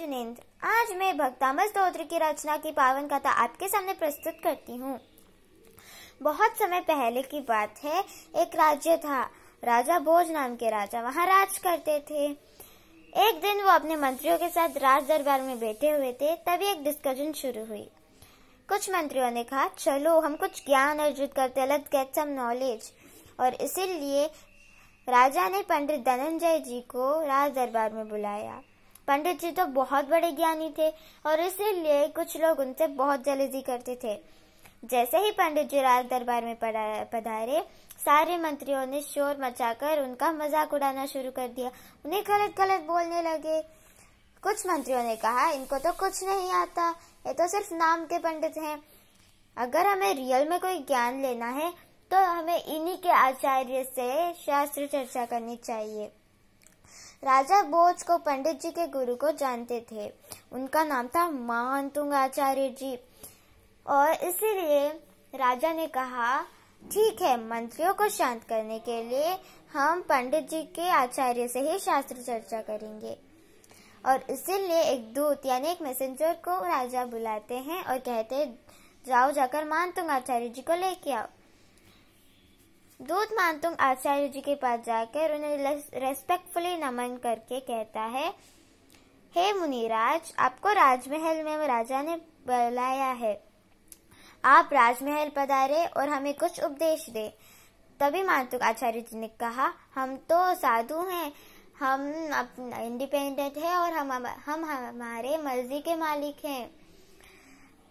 सुनेंद्र आज मैं भक्तामल स्त्रोत्र की रचना की पावन कथा आपके सामने प्रस्तुत करती हूँ बहुत समय पहले की बात है एक राज्य था राजा भोज नाम के राजा वहाँ राज करते थे एक दिन वो अपने मंत्रियों के साथ राज दरबार में बैठे हुए थे तभी एक डिस्कशन शुरू हुई कुछ मंत्रियों ने कहा चलो हम कुछ ज्ञान अर्जित करते लेट्स गेट सम नॉलेज और इसीलिए राजा ने पंडित धनंजय जी को राज दरबार में बुलाया पंडित जी तो बहुत बड़े ज्ञानी थे और इसीलिए कुछ लोग उनसे बहुत जलेजी करते थे जैसे ही पंडित जी राज दरबार में पधारे सारे मंत्रियों ने शोर मचाकर उनका मजाक उड़ाना शुरू कर दिया उन्हें गलत गलत बोलने लगे कुछ मंत्रियों ने कहा इनको तो कुछ नहीं आता ये तो सिर्फ नाम के पंडित हैं अगर हमें रियल में कोई ज्ञान लेना है तो हमें इन्हीं के आचार्य से शास्त्र चर्चा करनी चाहिए राजा बोझ को पंडित जी के गुरु को जानते थे उनका नाम था आचार्य जी और इसीलिए राजा ने कहा ठीक है मंत्रियों को शांत करने के लिए हम पंडित जी के आचार्य से ही शास्त्र चर्चा करेंगे और इसीलिए एक दूत यानी एक मैसेंजर को राजा बुलाते हैं और कहते जाओ जाकर मान तुम आचार्य जी को लेके आओ दूध मानतुंग आचार्य जी के पास जाकर उन्हें रेस्पेक्टफुली नमन करके कहता है हे मुनिराज आपको राजमहल में राजा ने बुलाया है आप राजमहल पधारे और हमें कुछ उपदेश दे तभी मानतुक आचार्य जी ने कहा हम तो साधु हैं हम इंडिपेंडेंट हैं और हम हम हमारे मर्जी के मालिक हैं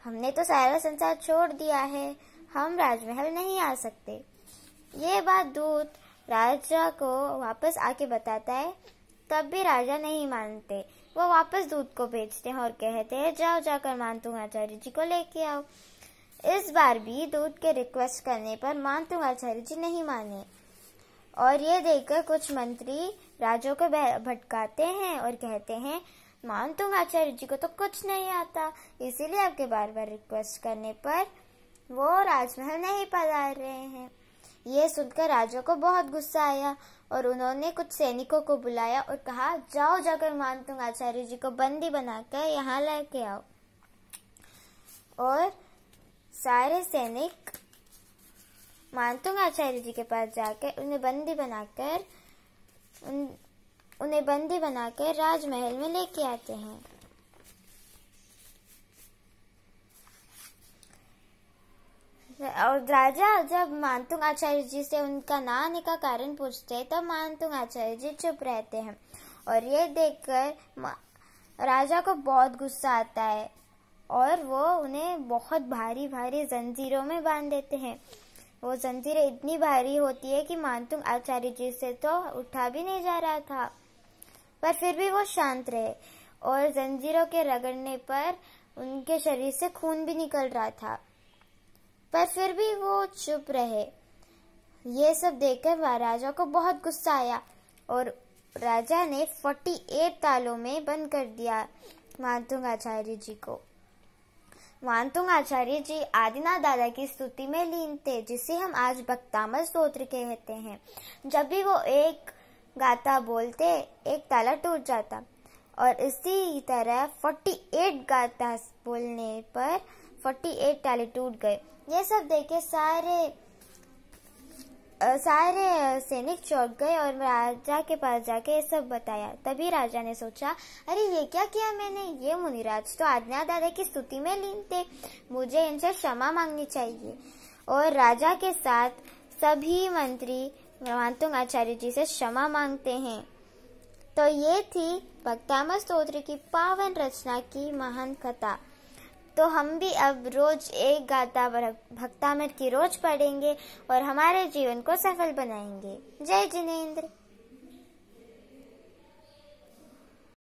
हमने तो सारा संसार छोड़ दिया है हम राजमहल नहीं आ सकते ये बात दूत राजा को वापस आके बताता है तब भी राजा नहीं मानते वो वापस दूध को भेजते हैं और कहते हैं जाओ जाकर आचार्य जी को लेके आओ इस बार भी दूध के रिक्वेस्ट करने पर आचार्य जी नहीं माने और ये देखकर कुछ मंत्री राजा को भटकाते हैं और कहते हैं आचार्य जी को तो कुछ नहीं आता इसीलिए आपके बार बार रिक्वेस्ट करने पर वो राजमहल नहीं पधार रहे हैं ये सुनकर राजा को बहुत गुस्सा आया और उन्होंने कुछ सैनिकों को बुलाया और कहा जाओ जाकर मानतुंग आचार्य जी को बंदी बनाकर यहाँ लेके आओ और सारे सैनिक मानतुंग आचार्य जी के पास जाकर उन्हें बंदी बनाकर उन, उन्हें बंदी बनाकर राजमहल में लेके आते हैं और राजा जब मानतुंग आचार्य जी से उनका ना आने का कारण पूछते हैं तब मानतुंग आचार्य जी चुप रहते हैं और ये देखकर राजा को बहुत गुस्सा आता है और वो उन्हें बहुत भारी भारी जंजीरों में बांध देते हैं वो जंजीरें इतनी भारी होती है कि मानतुंग आचार्य जी से तो उठा भी नहीं जा रहा था पर फिर भी वो शांत रहे और जंजीरों के रगड़ने पर उनके शरीर से खून भी निकल रहा था पर फिर भी वो चुप रहे ये सब देखकर महाराजा को बहुत गुस्सा आया और राजा ने फोर्टी एट तालों में बंद कर दिया मानतुंग आचार्य जी को मानतुंग आचार्य जी आदिनाथ दादा की स्तुति में लीन थे जिसे हम आज भक्तामल स्त्रोत्र कहते हैं जब भी वो एक गाता बोलते एक ताला टूट जाता और इसी तरह फोर्टी एट गाता बोलने पर 48 टाले टूट गए ये सब देखे सारे सारे सैनिक चौक गए और राजा के पास जाके ये सब बताया तभी राजा ने सोचा अरे ये क्या किया मैंने ये मुनिराज तो आज्ञा दादा की स्तुति में लीन थे मुझे इनसे क्षमा मांगनी चाहिए और राजा के साथ सभी मंत्री मानतुंग आचार्य जी से क्षमा मांगते हैं तो ये थी भक्तामा स्त्रोत्र की पावन रचना की महान कथा तो हम भी अब रोज एक गाथा भक्तामृत की रोज पढ़ेंगे और हमारे जीवन को सफल बनाएंगे जय जिनेन्द्र